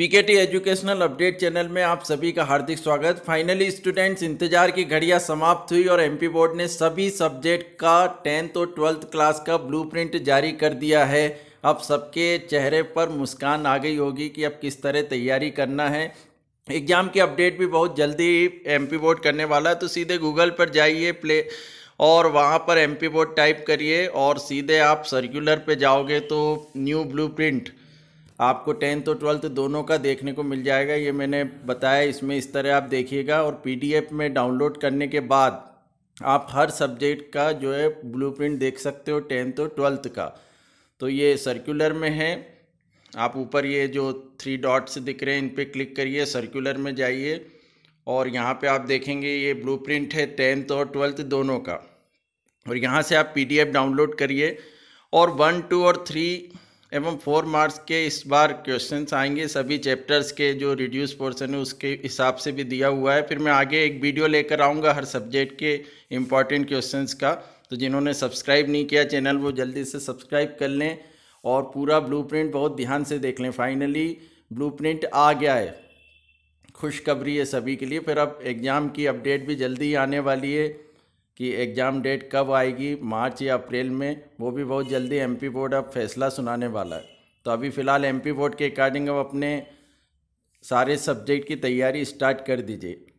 PKT educational update channel में आप सभी का हार्दिक स्वागत फाइनली स्टूडेंट्स इंतजार की घड़ियां समाप्त हुई और एमपी बोर्ड ने सभी सब्जेक्ट का टेंथ और ट्वेल्थ क्लास का ब्लूप्रिंट जारी कर दिया है अब सबके चेहरे पर मुस्कान आ गई होगी कि अब किस तरह तैयारी करना है एग्ज़ाम की अपडेट भी बहुत जल्दी एम बोर्ड करने वाला है तो सीधे गूगल पर जाइए प्ले और वहाँ पर एम बोर्ड टाइप करिए और सीधे आप सर्कुलर पर जाओगे तो न्यू ब्लू आपको टेंथ और ट्वेल्थ दोनों का देखने को मिल जाएगा ये मैंने बताया इसमें इस तरह आप देखिएगा और पी में डाउनलोड करने के बाद आप हर सब्जेक्ट का जो है ब्लू देख सकते हो टेंथ और ट्वेल्थ का तो ये सर्कुलर में है आप ऊपर ये जो थ्री डॉट्स दिख रहे हैं इन पर क्लिक करिए सर्कुलर में जाइए और यहाँ पे आप देखेंगे ये ब्लूप्रिंट है टेंथ और ट्वेल्थ दोनों का और यहाँ से आप पीडीएफ डाउनलोड करिए और वन टू और थ्री एवं फोर मार्क्स के इस बार क्वेश्चंस आएंगे सभी चैप्टर्स के जो रिड्यूस पोर्शन है उसके हिसाब से भी दिया हुआ है फिर मैं आगे एक वीडियो लेकर आऊँगा हर सब्जेक्ट के इम्पॉर्टेंट क्वेश्चन का तो जिन्होंने सब्सक्राइब नहीं किया चैनल वो जल्दी से सब्सक्राइब कर लें और पूरा ब्लू बहुत ध्यान से देख लें फाइनली ब्लू आ गया है खुशखबरी है सभी के लिए फिर अब एग्ज़ाम की अपडेट भी जल्दी आने वाली है कि एग्ज़ाम डेट कब आएगी मार्च या अप्रैल में वो भी बहुत जल्दी एमपी बोर्ड अब फैसला सुनाने वाला है तो अभी फ़िलहाल एमपी बोर्ड के अकॉर्डिंग अब अपने सारे सब्जेक्ट की तैयारी स्टार्ट कर दीजिए